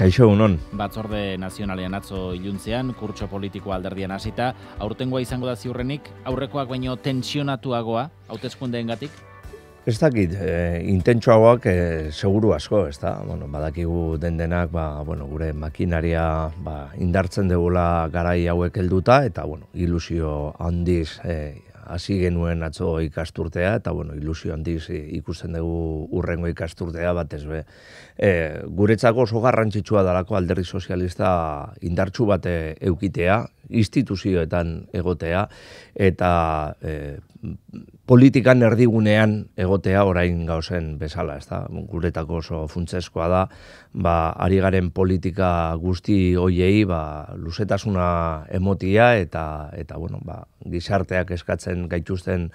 Kaixo, unon. Batzorde nazionalean atzo iluntzean, kurtso politikoa alderdian hasita, aurtengoa izango da ziurrenik, aurrekoak baino tensionatuagoa, hautezkundeen gatik? Ez dakit, e, intentsuagoak e, seguru asko, ez da, bueno, badakigu den denak, ba, bueno, gure makinaria ba, indartzen degula garai hauek helduta, eta bueno, ilusio handiz e, hasi genuen atzo ikasturtea eta bueno, ilusio handiz ikusten dugu urrengo ikasturtea bat ezbe. E, guretzako oso garrantzitsua dalako alderri sozialista indartsu bate eukitea, instituzioetan egotea eta e, politikan erdigunean egotea orain gauzen bezala, ez da? Guretako oso funtzeskoa da, ba, ari garen politika guzti hoiei, ba, luzetasuna emotia eta, eta bueno, ba, gizarteak eskatzen gaituzten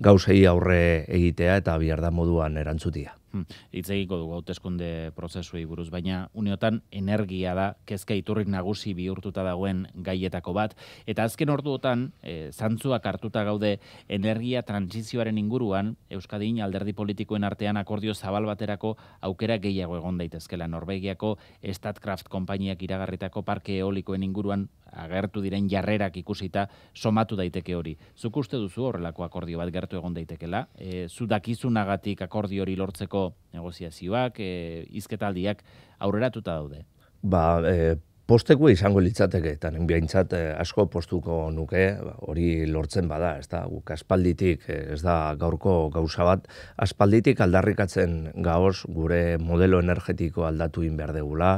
gauzei aurre egitea eta bihar da moduan erantzutia. Hmm, hitz egiko dugu hauteskunde prozesuei buruz, baina uneotan energia da kezka iturri nagusi bihurtuta dagoen gaietako bat eta azken orduotan e, zantzuak hartuta gaude energia transizioaren inguruan Euskadin alderdi politikoen artean akordio zabal baterako aukera gehiago egon daitezkela Norvegiako Statkraft konpainiak iragarritako parke eolikoen inguruan agertu diren jarrerak ikusita somatu daiteke hori. Zuk uste duzu horrelako akordio bat gertu egon daitekela? E, eh, zu dakizunagatik akordio hori lortzeko negoziazioak, e, izketaldiak aurreratuta daude. Ba, e, posteko izango litzateke, eta nien e, asko postuko nuke, ba, hori lortzen bada, ez da, guk aspalditik, e, ez da, gaurko gauza bat, aspalditik aldarrikatzen gaoz gure modelo energetiko aldatu inberdegula,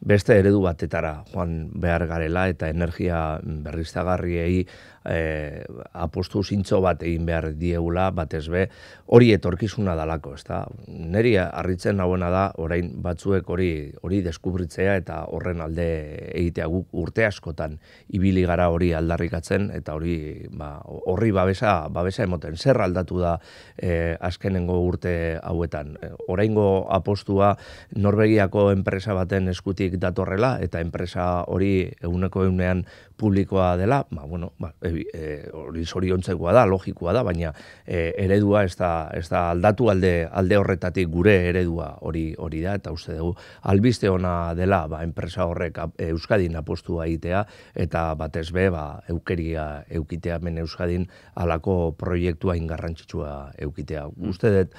beste eredu batetara joan behar garela eta energia berriztagarriei eh, apostu zintxo bat egin behar diegula, bat be, hori etorkizuna dalako, ez da? Neri harritzen nagoena da, orain batzuek hori hori deskubritzea eta horren alde egitea guk urte askotan ibili gara hori aldarrikatzen eta hori ba, horri babesa, babesa emoten, zer aldatu da eh, askenengo urte hauetan. E, oraingo apostua Norvegiako enpresa baten eskutik datorrela eta enpresa hori eguneko eunean publikoa dela, ba, bueno, ba, Eh, eh, hori e, zoriontzekoa da, logikoa da, baina e, eredua ez da, ez da aldatu alde, alde horretatik gure eredua hori hori da, eta uste dugu, albiste ona dela, ba, enpresa horrek Euskadin apostua egitea, eta batez be, ba, eukeria eukitea Euskadin alako proiektua ingarrantzitsua eukitea. Mm. Uste dut,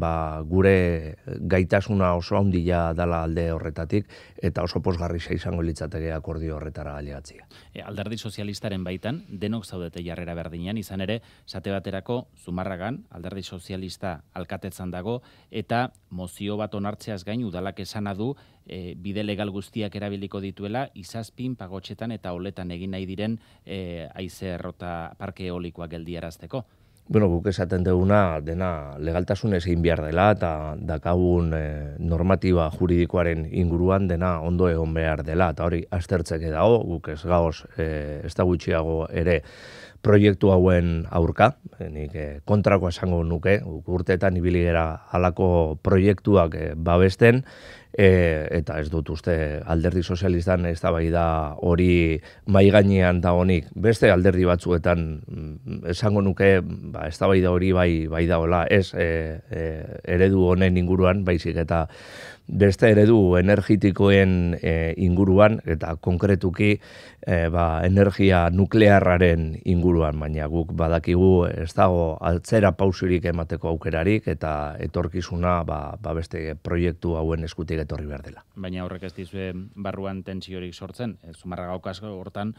ba, gure gaitasuna oso handia dala alde horretatik, eta oso posgarri izango litzateke akordio horretara aliatzia. E, alderdi sozialistaren baita denok zaudete jarrera berdinean, izan ere, sate baterako, zumarragan, alderdi sozialista alkatetzan dago, eta mozio bat onartzeaz gain udalak esana du, e, bide legal guztiak erabiliko dituela, izazpin, pagotxetan eta oletan egin nahi diren e, errota parke eolikoa geldiarazteko. Bueno, guk esaten duguna dena legaltasunez egin behar dela eta dakagun e, eh, normatiba juridikoaren inguruan dena ondo egon behar dela eta hori aztertzeke dago, guk ez gaoz e, eh, ez da gutxiago ere proiektu hauen aurka, eh, nik e, kontrako esango nuke, guk urteetan ibili gera halako proiektuak e, babesten, e, eta ez dut uste alderdi sozialistan ez da bai da hori maiganean da honik beste alderdi batzuetan mm, esango nuke ba, ez da bai da hori bai, bai da hola ez e, e, eredu honen inguruan baizik eta beste eredu energetikoen eh, inguruan eta konkretuki eh, ba, energia nuklearraren inguruan, baina guk badakigu ez dago altzera pausurik emateko aukerarik eta etorkizuna ba, ba, beste proiektu hauen eskutik etorri behar dela. Baina horrek ez dizue barruan tensiorik sortzen, e, eh, zumarra gaukasko hortan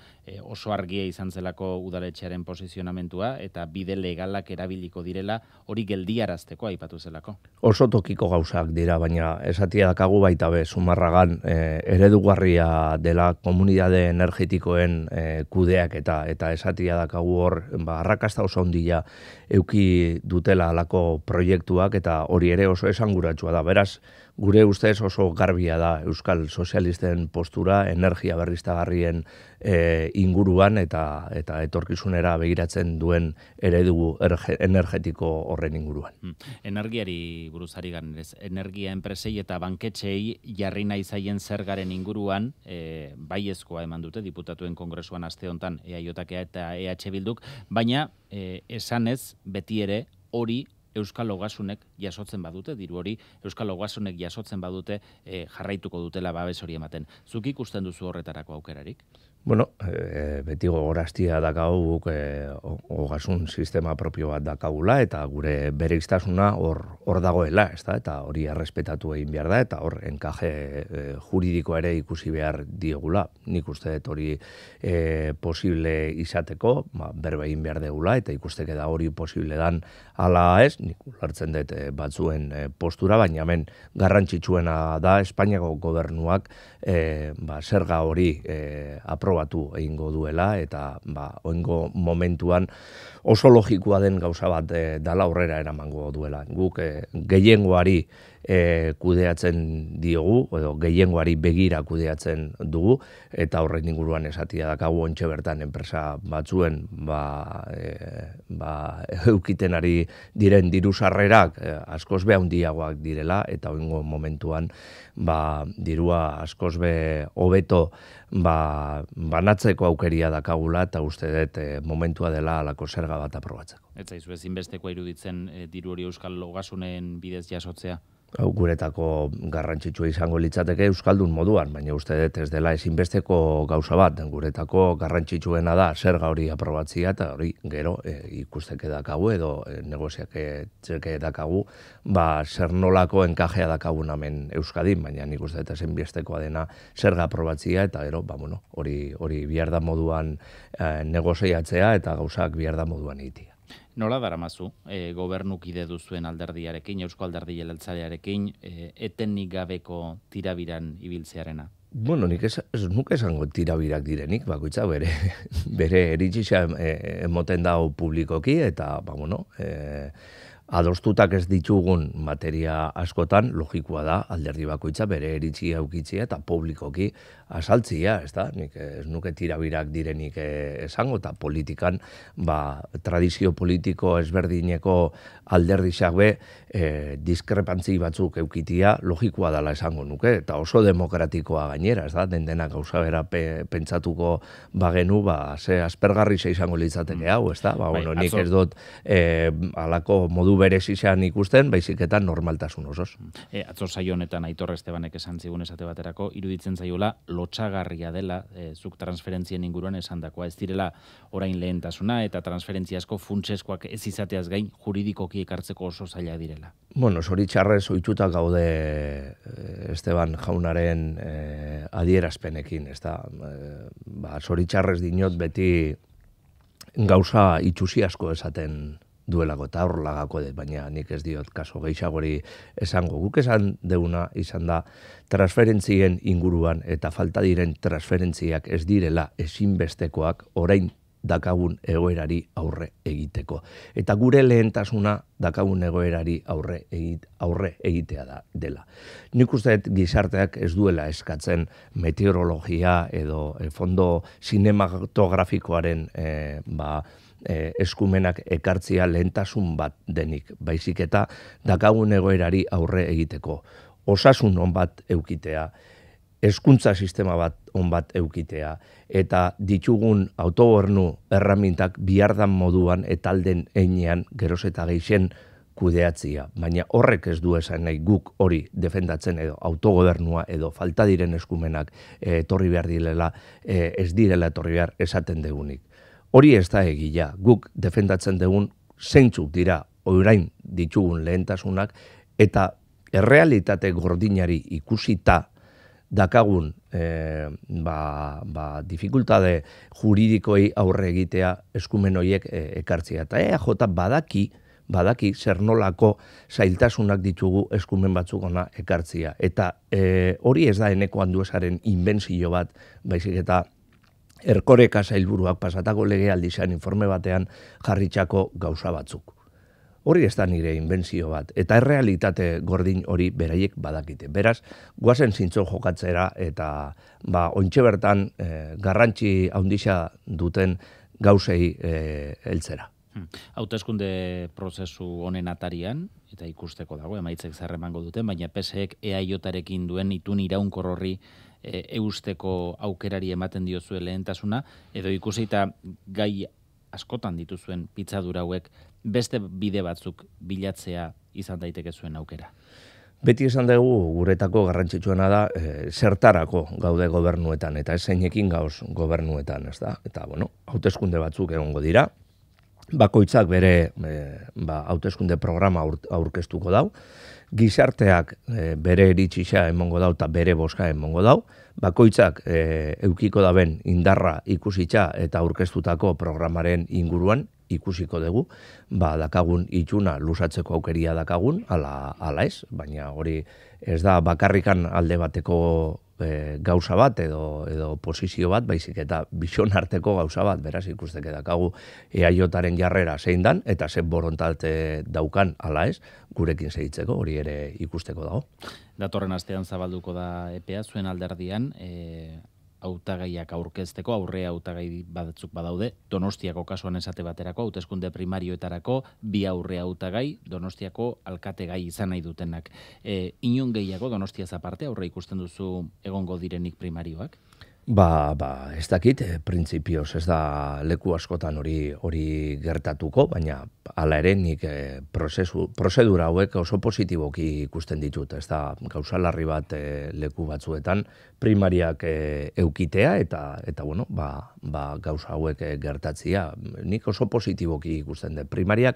oso argia izan zelako udaletxearen posizionamentua eta bide legalak erabiliko direla hori geldiarazteko aipatu zelako. Oso tokiko gauzak dira, baina esati jakitea dakagu baita be, sumarragan e, eh, eredugarria dela komunidade energetikoen e, kudeak eta eta esatia dakagu hor ba, arrakasta oso handia euki dutela alako proiektuak eta hori ere oso esanguratsua da. Beraz, gure ustez oso garbia da Euskal Sozialisten postura energia berriztagarrien eh, inguruan eta eta etorkizunera begiratzen duen eredugu energetiko horren inguruan. Hmm. Energiari buruzari ganez, energia enpresei eta banketxei jarri nahi zaien zergaren inguruan, eh, baiezkoa bai eman dute, diputatuen kongresuan aste honetan EAJotakea eta EH Bilduk, baina eh, esanez beti ere hori Euskal Ogasunek jasotzen badute, diru hori, Euskal Ogasunek jasotzen badute eh, jarraituko dutela babes hori ematen. Zuk ikusten duzu horretarako aukerarik? Bueno, e, beti gogoraztia dakau guk e, ogasun sistema propio bat dakagula eta gure bere iztasuna hor, hor dagoela, ez eta hori errespetatu egin behar da, eta hor enkaje e, juridikoa ere ikusi behar diegula. Nik uste dut hori e, posible izateko, ba, berbe egin behar degula, eta ikusteke da hori posible dan ala ez, nik ulertzen dut batzuen postura, baina hemen garrantzitsuena da Espainiako gobernuak e, ba, zerga hori e, apro probatu egingo duela eta ba, momentuan oso logikoa den gauza bat e, eh, dala aurrera eramango duela. Guk e, gehiengoari e, kudeatzen diogu, edo gehiengoari begira kudeatzen dugu, eta horren inguruan esatia dakagu ontxe bertan enpresa batzuen, ba, e, ba, eukiten ari diren diru sarrerak e, askoz be handiagoak direla, eta oingo momentuan, ba, dirua askoz be hobeto ba, banatzeko aukeria dakagula, eta uste dut e, momentua dela alako zerga bat aprobatzeko. Ez zaizu ezinbesteko iruditzen e, diru hori euskal logasunen bidez jasotzea? guretako garrantzitsua izango litzateke euskaldun moduan, baina uste dut ez dela ezinbesteko gauza bat, guretako garrantzitsuena da zer gauri aprobatzia eta hori gero e, ikusteke edo e, negoziak dakagu, ba zer nolako enkajea dakagu hemen euskadin, baina nik uste dut ezinbesteko adena zer ga aprobatzia eta gero, ba, bueno, hori, hori biharda moduan e, negoziatzea eta gauzak biharda moduan itia. Nola daramazu e, eh, gobernukide duzuen alderdiarekin, eusko alderdi jeleltzarearekin, e, eh, etenik gabeko tirabiran ibiltzearena? Bueno, nik ez, ez nuke esango tirabirak direnik, bakoitza bere, bere eritxisa eh, emoten dago publikoki, eta, ba, bueno, e, adostutak ez ditugun materia askotan, logikoa da, alderdi bakoitza bere eritxia aukitzia eta publikoki asaltzia, ez Nik eh, ez nuke tirabirak direnik eh, esango, eta politikan, ba, tradizio politiko ezberdineko alderdi xagbe, e, diskrepantzi batzuk eukitia, logikoa dela esango nuke, eta oso demokratikoa gainera, ez da? Den dena gauza bera pe, pentsatuko bagenu, ba, ze aspergarri izango litzateke mm. hau, ez Ba, bai, bueno, nik ez dut e, alako modu berezi izan ikusten, baizik eta normaltasun osoz. E, atzo saio honetan Aitor Estebanek esan zigun esate baterako iruditzen zaiola lotsagarria dela, e, zuk transferentzien inguruan esandakoa, ez direla orain lehentasuna eta transferentziazko funtseskoak ez izateaz gain juridikoki ekartzeko oso zaila direla. Bueno, hori txarrez oituta gaude eh, Esteban Jaunaren eh, adierazpenekin, ezta eh, ba txarrez dinot beti gauza itxusi asko esaten duela gota hor lagako dut, baina nik ez diot kaso gehiagori esango guk esan deuna izan da transferentzien inguruan eta falta diren transferentziak ez direla ezinbestekoak orain dakagun egoerari aurre egiteko. Eta gure lehentasuna dakagun egoerari aurre aurre egitea da dela. Nik usteet gizarteak ez duela eskatzen meteorologia edo eh, fondo sinematografikoaren eh, ba, E, eskumenak ekartzia lehentasun bat denik, baizik eta dakagun egoerari aurre egiteko. Osasun hon bat eukitea, eskuntza sistema bat hon bat eukitea, eta ditugun autogornu erramintak bihardan moduan etalden einean geroz eta geixen kudeatzia. Baina horrek ez du esan nahi guk hori defendatzen edo autogobernua edo falta diren eskumenak e, etorri behar dilela, e, ez direla etorri behar esaten degunik. Hori ez da egia, guk defendatzen dugun zeintzuk dira orain ditugun lehentasunak eta errealitate gordinari ikusita dakagun e, ba, ba, dificultade juridikoi aurre egitea eskumen horiek e, ekartzea. Eta ea jota badaki, badaki zer nolako zailtasunak ditugu eskumen batzuk ona ekartzea. Eta eh, hori ez da eneko handu esaren inbenzio bat, baizik eta erkoreka zailburuak pasatako lege aldizan informe batean jarritxako gauza batzuk. Hori ez da nire inbentzio bat, eta errealitate gordin hori beraiek badakite. Beraz, guazen zintzo jokatzera eta ba, ontsi bertan eh, garrantzi haundisa duten gauzei eh, heltzera. eltzera. Hmm. Hau prozesu honen atarian, eta ikusteko dago, emaitzek zerremango duten, baina PSEek EAIotarekin duen itun iraunkor horri E, eusteko aukerari ematen dio zuen lehentasuna edo ikusita gai askotan dituzuen pitzadura hauek beste bide batzuk bilatzea izan daiteke zuen aukera. Beti esan dugu guretako garrantzitsuena da e, zertarako gaude gobernuetan eta ez gauz gaus gobernuetan, ez da? Eta bueno, hauteskunde batzuk egongo dira, bakoitzak bere e, ba, hauteskunde programa aurkeztuko dau, gizarteak e, bere eritxisa emongo dau eta bere boska emongo dau, bakoitzak e, eukiko da indarra ikusitza eta aurkeztutako programaren inguruan ikusiko dugu, ba, dakagun itxuna lusatzeko aukeria dakagun, ala, ala ez, baina hori ez da bakarrikan alde bateko e, gauza bat edo, edo posizio bat, baizik eta bison arteko gauza bat, beraz ikusteke dakagu eaiotaren jarrera zein dan, eta zen borontalte daukan, ala ez, gurekin segitzeko, hori ere ikusteko dago. Datorren astean zabalduko da EPEA, zuen alderdian, e, hautagaiak aurkezteko aurre hautagai batzuk badaude Donostiako kasuan esate baterako hauteskunde primarioetarako bi aurre hautagai Donostiako alkategai izan nahi dutenak e, inon gehiago Donostia zaparte aurre ikusten duzu egongo direnik primarioak Ba, ba, ez dakit, eh, printzipioz ez da leku askotan hori hori gertatuko, baina hala ere nik eh, prozesu, prozedura hauek oso positiboki ikusten ditut, ez da bat eh, leku batzuetan primariak eh, eukitea eta eta bueno, ba, ba gauza hauek gertatzia, nik oso positiboki ikusten dut primariak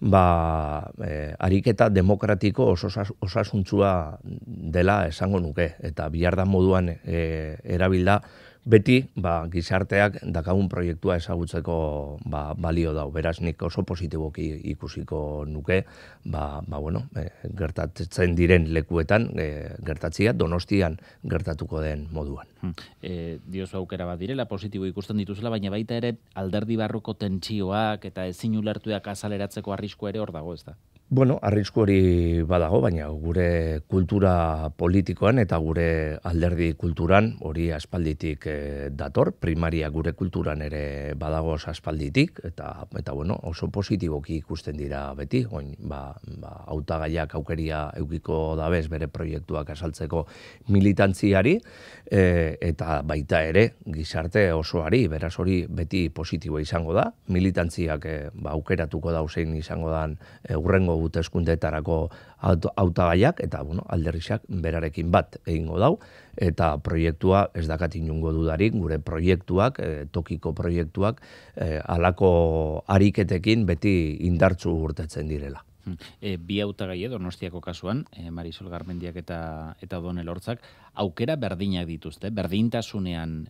ba, e, ariketa demokratiko oso osasuntsua dela esango nuke eta bihardan moduan e, erabilda beti ba, gizarteak dakagun proiektua ezagutzeko ba, balio dau. Beraz, nik oso positiboki ikusiko nuke, ba, ba bueno, eh, gertatzen diren lekuetan e, gertatzia donostian gertatuko den moduan. E, diozu aukera bat direla, positibo ikusten dituzela, baina baita ere alderdi barruko tentsioak eta ezin ulertuak azaleratzeko arrisko ere hor dago ez da. Bueno, arrisku hori badago, baina gure kultura politikoan eta gure alderdi kulturan hori aspalditik eh, dator, primaria gure kulturan ere badago aspalditik eta eta bueno, oso positiboki ikusten dira beti, oin ba, ba autagaiak aukeria edukiko dabez bere proiektuak asaltzeko militantziari e, eta baita ere gizarte osoari, beraz hori beti positibo izango da, militantziak eh, ba aukeratuko da usein izango dan e, urrengo hauteskundeetarako hautagaiak eta bueno, alderrixak berarekin bat egingo dau eta proiektua ez dakat inungo dudarik gure proiektuak, eh, tokiko proiektuak e, eh, alako ariketekin beti indartzu urtetzen direla. Hmm. E, bi autagai edo Donostiako kasuan, e, Marisol Garmendiak eta eta Donel Hortzak aukera berdinak dituzte, berdintasunean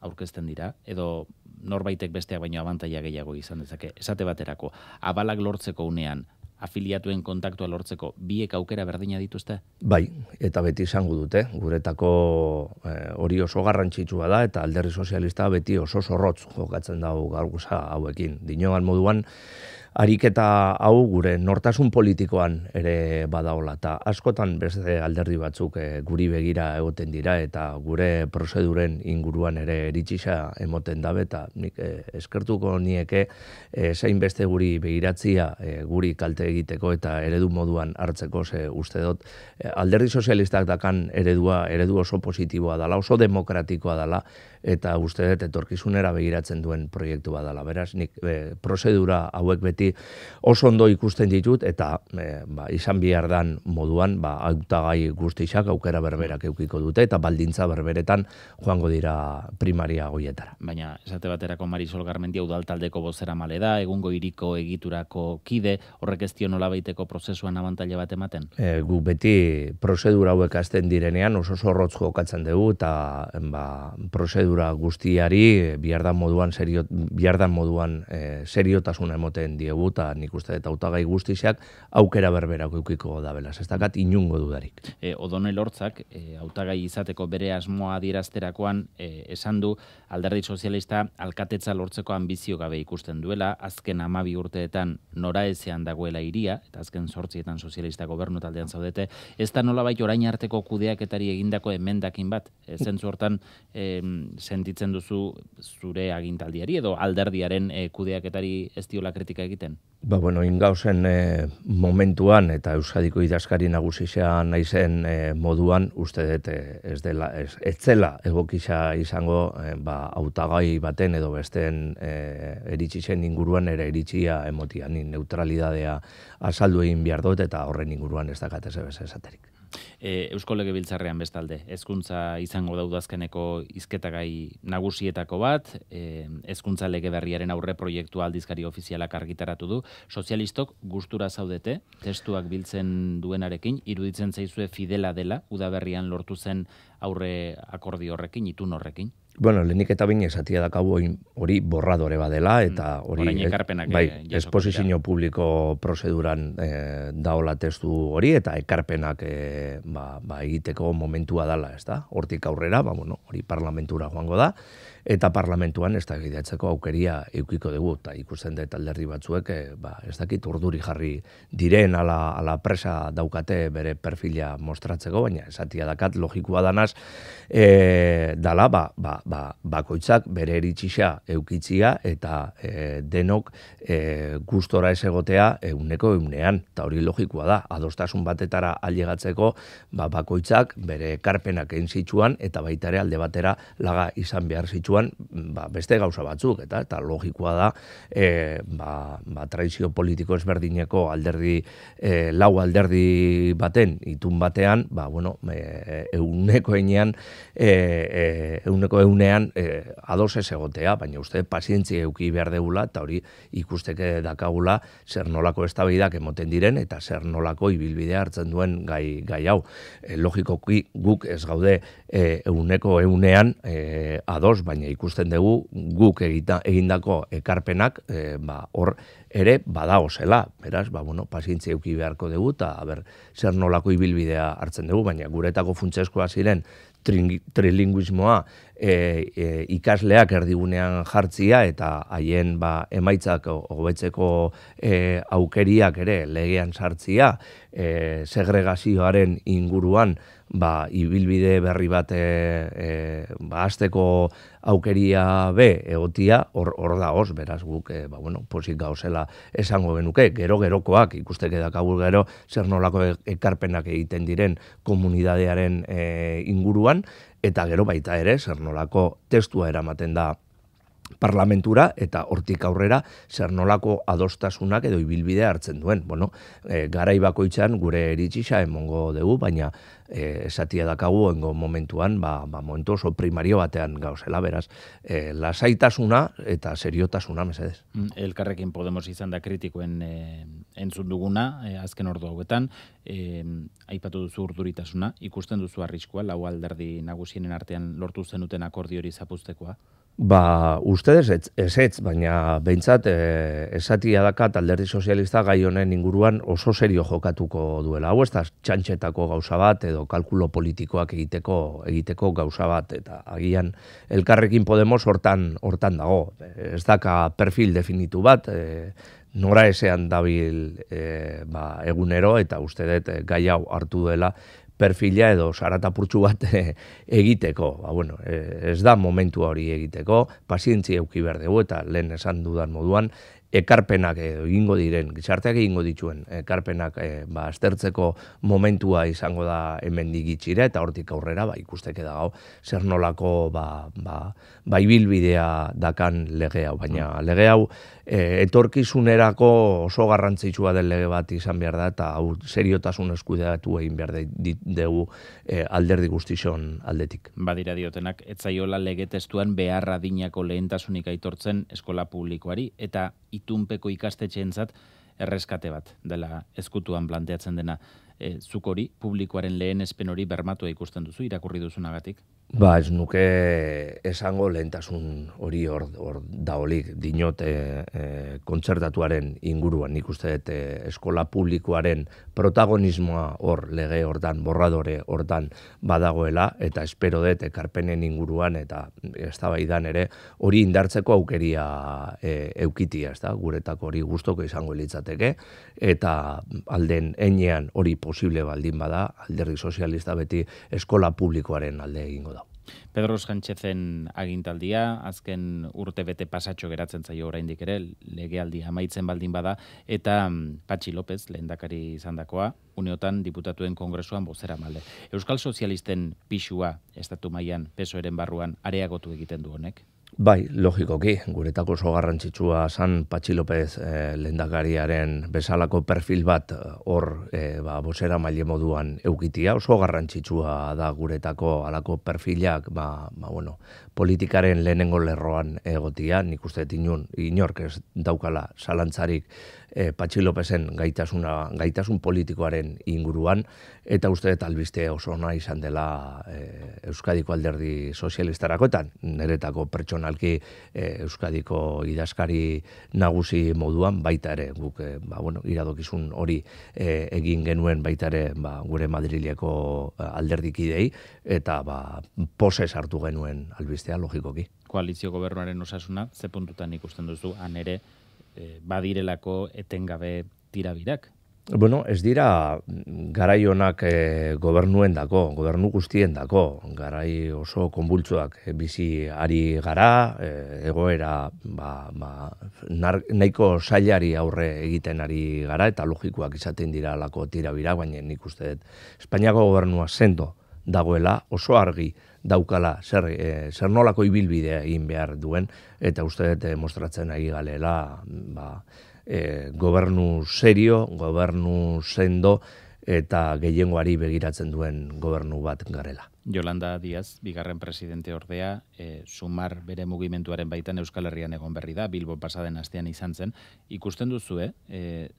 aurkezten dira edo norbaitek besteak baino abantaila gehiago izan dezake. Esate baterako, abalak lortzeko unean afiliatuen kontaktua lortzeko biek aukera berdina dituzte? Bai, eta beti izango dute. Guretako e, hori oso garrantzitsua da eta Alderri Sozialista beti oso sorrotz jokatzen dago gaurgusa hauekin. Dinoan moduan ariketa hau gure nortasun politikoan ere badaola eta askotan beste alderdi batzuk eh, guri begira egoten dira eta gure prozeduren inguruan ere eritxisa emoten dabe eta nik e, eskertuko nieke e, eh, zein beste guri begiratzia guri kalte egiteko eta eredu moduan hartzeko ze uste dut alderdi sozialistak dakan eredua eredu oso positiboa dela, oso demokratikoa dela eta uste dut etorkizunera begiratzen duen proiektu badala. Beraz, nik e, prozedura hauek beti oso ondo ikusten ditut eta e, ba, izan bihar moduan ba, autagai guztisak aukera berberak eukiko dute eta baldintza berberetan joango dira primaria goietara. Baina, esate baterako Marisol Garmentia hau daltaldeko bozera male da, egungo iriko egiturako kide, horrek ez dio nola baiteko prozesuan abantaila bat ematen? E, gu beti prozedura hauek azten direnean oso zorrotzko katzen dugu eta ba, prozedura prozedura guztiari eh, bihardan moduan serio, bihardan moduan e, seriotasuna emoten diegu eta nik uste dut hautagai guztiak aukera berbera gukiko da belaz. Ez dakat inungo dudarik. E, Odonel hortzak e, hautagai izateko bere asmoa adierazterakoan e, esan du alderdi sozialista alkatetza lortzeko ambizio gabe ikusten duela, azken amabi urteetan nora ezean dagoela iria, eta azken sortzietan sozialista gobernu taldean zaudete, ez da nola bai orain arteko kudeaketari egindako emendakin bat, e, sentitzen duzu zure agintaldiari edo alderdiaren e, kudeaketari ez kritika egiten? Ba, bueno, ingausen e, eh, momentuan eta Euskadiko idazkari nagusisa naizen e, moduan uste dut ez dela, ez, ez zela egokisa izango e, ba, autagai baten edo besten e, inguruan ere eritxia emotian neutralidadea azaldu egin behar dut eta horren inguruan ez dakatez ebese esaterik. E, Eusko Lege bestalde, Hezkuntza izango daudazkeneko izketagai nagusietako bat, e, ezkuntza lege berriaren aurre proiektu aldizkari ofizialak argitaratu du, sozialistok gustura zaudete, testuak biltzen duenarekin, iruditzen zaizue fidela dela, udaberrian lortu zen aurre akordi horrekin, itun horrekin? Bueno, lehenik eta bain esatia dakabu hori borradore badela mm, eta hori eh, bai, esposizio eh, publiko proceduran eh, daola testu hori eta ekarpenak eh, ba, ba, egiteko momentua dala, ez da? Hortik aurrera, ba, bueno, hori parlamentura joango da eta parlamentuan ez da aukeria eukiko dugu, eta ikusten dut alderdi batzuek, e, ba, ez dakit urduri jarri diren ala, ala presa daukate bere perfila mostratzeko, baina esatia dakat logikoa danaz, e, dala, ba, ba, ba, bakoitzak bere eritxisa eukitzia, eta eh, denok e, gustora ez egotea euneko eunean, eta hori logikoa da, adostasun batetara aliegatzeko ba, bakoitzak bere karpenak egin zituan, eta baitare alde batera laga izan behar zitu momentuan ba, beste gauza batzuk, eta eta logikoa da e, ba, ba, traizio politiko ezberdineko alderdi, e, lau alderdi baten, itun batean, ba, bueno, e, euneko e, euneko eunean e, ados ez egotea, baina uste pazientzia euki behar degula, eta hori ikusteke dakagula zer nolako estabeidak emoten diren, eta zer nolako ibilbidea hartzen duen gai, gai hau. E, logikoki guk ez gaude e, euneko eunean e, ados, baina baina ikusten dugu guk egita, egindako ekarpenak eh, ba, hor ere badago zela, beraz, ba, bueno, pazientzia euki beharko dugu, eta ber, zer nolako ibilbidea hartzen dugu, baina guretako funtsezkoa ziren trilinguismoa e, eh, eh, ikasleak erdigunean jartzia eta haien ba, emaitzak hobetzeko e, aukeriak ere legean sartzia segregazioaren inguruan ba, ibilbide berri bat e, e ba, azteko aukeria be, egotia, hor, hor da beraz guk, e, ba, bueno, posik gauzela esango benuke, gero gerokoak, ikusteke dakabur gero, zer nolako e, ekarpenak egiten diren komunidadearen e, inguruan, eta gero baita ere, zer nolako testua eramaten da parlamentura eta hortik aurrera zer nolako adostasunak edo ibilbidea hartzen duen. Bueno, e, garai bakoitzan gure eritxisa emongo dugu, baina e, esatia dakagu momentuan, ba, ba momentu oso primario batean gauzela, beraz, e, lasaitasuna eta seriotasuna, mesedez. Mm, elkarrekin Podemos izan da kritikoen e, duguna, e, azken ordu hauetan, e, aipatu duzu urduritasuna, ikusten duzu arriskua, lau alderdi nagusienen artean lortu zenuten akordio hori zapuztekoa? Ba, ustedes ez, ez, baina behintzat e, esatia daka alderdi sozialista gai honen inguruan oso serio jokatuko duela. Hau ez da txantxetako gauza bat edo kalkulo politikoak egiteko egiteko gauza bat eta agian elkarrekin Podemos hortan hortan dago. Eh, ez daka perfil definitu bat, eh, nora esean dabil ba, egunero eta uste dut gai hau hartu dela perfila edo saratapurtxu bat eh, egiteko. Ba, bueno, eh, ez da momentu hori egiteko, pazientzi eukiberdegu eta lehen esan dudan moduan, ekarpenak edo egingo diren, gizarteak egingo dituen ekarpenak e, ba, aztertzeko momentua izango da hemen digitxire eta hortik aurrera ba, ikusteke da zer nolako ba, ba, ba dakan lege hau, baina mm. lege hau eh, etorkizunerako oso garrantzitsua den lege bat izan behar da eta hau seriotasun eskudeatu egin behar dugu eh, alderdi guztizon aldetik. Badira diotenak, etzaiola lege testuan beharra dinako lehentasunik aitortzen eskola publikoari eta itunpeko ikastetxeentzat erreskate bat dela eskutuan planteatzen dena e, eh, zukori, publikoaren lehen espen hori bermatua ikusten duzu, irakurri duzunagatik. Ba, ez nuke esango lehentasun hori hor, hor daolik dinote e, kontzertatuaren inguruan nik uste dut eh, eskola publikoaren protagonismoa hor lege hortan borradore hortan badagoela eta espero dut ekarpenen inguruan eta ez ere hori indartzeko aukeria e, eukitia, ez da, guretako hori gustoko izango litzateke eta alden enean hori posible baldin bada alderdi sozialista beti eskola publikoaren alde egingo da. Pedro Sánchezen agintaldia, azken urte bete pasatxo geratzen zaio oraindik ere, legealdia amaitzen baldin bada, eta mm, Patxi López, lehen dakari izan dakoa, uneotan diputatuen kongresuan bozera malde. Euskal Sozialisten pixua, estatu mailan pesoeren barruan, areagotu egiten du honek? Bai, logikoki, guretako oso garrantzitsua San Patxi López e, eh, lendakariaren bezalako perfil bat eh, hor eh, ba, bosera maile moduan eukitia, oso garrantzitsua da guretako alako perfilak ba, ba, bueno, politikaren lehenengo lerroan egotia, nik uste inun, inork ez daukala salantzarik e, Patxi Lopezen gaitasuna, gaitasun politikoaren inguruan, eta uste eta albiste oso ona izan dela e, Euskadiko alderdi sozialistarako, eta niretako pertsonalki eh, Euskadiko idazkari nagusi moduan, baita ere, guk, ba, bueno, iradokizun hori egin genuen baita ere, ba, gure Madrileko alderdikidei, eta ba, poses hartu genuen albistea, logikoki. Koalizio gobernuaren osasuna, ze puntutan ikusten duzu, ere, e, badirelako etengabe tirabirak. Bueno, ez dira mm, garai honak e, eh, gobernuen dako, gobernu guztien dako, garai oso konbultzuak e, eh, bizi ari gara, e, egoera ba, ba, nahiko sailari aurre egiten ari gara, eta logikoak izaten dira lako tirabira, baina nik uste dut Espainiako gobernua sendo dagoela oso argi daukala zer, eh, zer nolako ibilbidea egin behar duen eta uste dut demostratzen eh, ari galela ba, e, gobernu serio, gobernu sendo eta gehiengoari begiratzen duen gobernu bat garela. Jolanda Diaz, bigarren presidente ordea, sumar bere mugimenduaren baitan Euskal Herrian egon berri da, Bilbo pasaden astean izan zen. Ikusten duzu,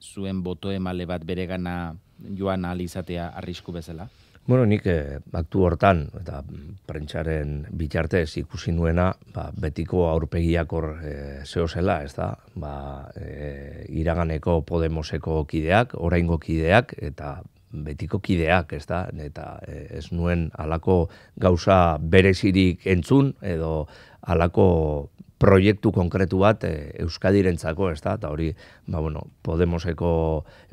zuen boto emale bat bere gana joan alizatea arrisku bezala? Bueno, nik eh, aktu hortan eta mm, prentsaren bitartez ikusi nuena, ba, betiko aurpegiak hor e, zela, ez da? Ba, eh, iraganeko Podemoseko kideak, oraingo kideak eta betiko kideak, ez da? Eta eh, ez nuen alako gauza berezirik entzun edo alako proiektu konkretu bat e, Euskadirentzako, ez da? Eta hori, ba, bueno, Podemoseko,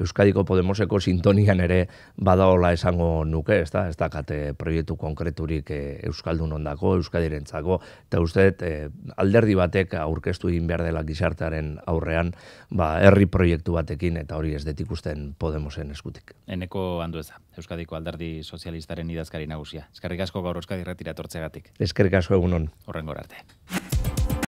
Euskadiko Podemoseko sintonian ere badaola esango nuke, ez da? Ez da, kate proiektu konkreturik e, Euskaldun ondako, Euskadirentzako, eta uste, eh, alderdi batek aurkeztu egin behar dela gizartearen aurrean, ba, herri proiektu batekin, eta hori ez detik usten Podemosen eskutik. Eneko Andueza, Euskadiko alderdi sozialistaren idazkari nagusia. Eskerrik asko gaur Euskadirretira retiratortzegatik. Eskerrik asko egunon. Horrengor arte.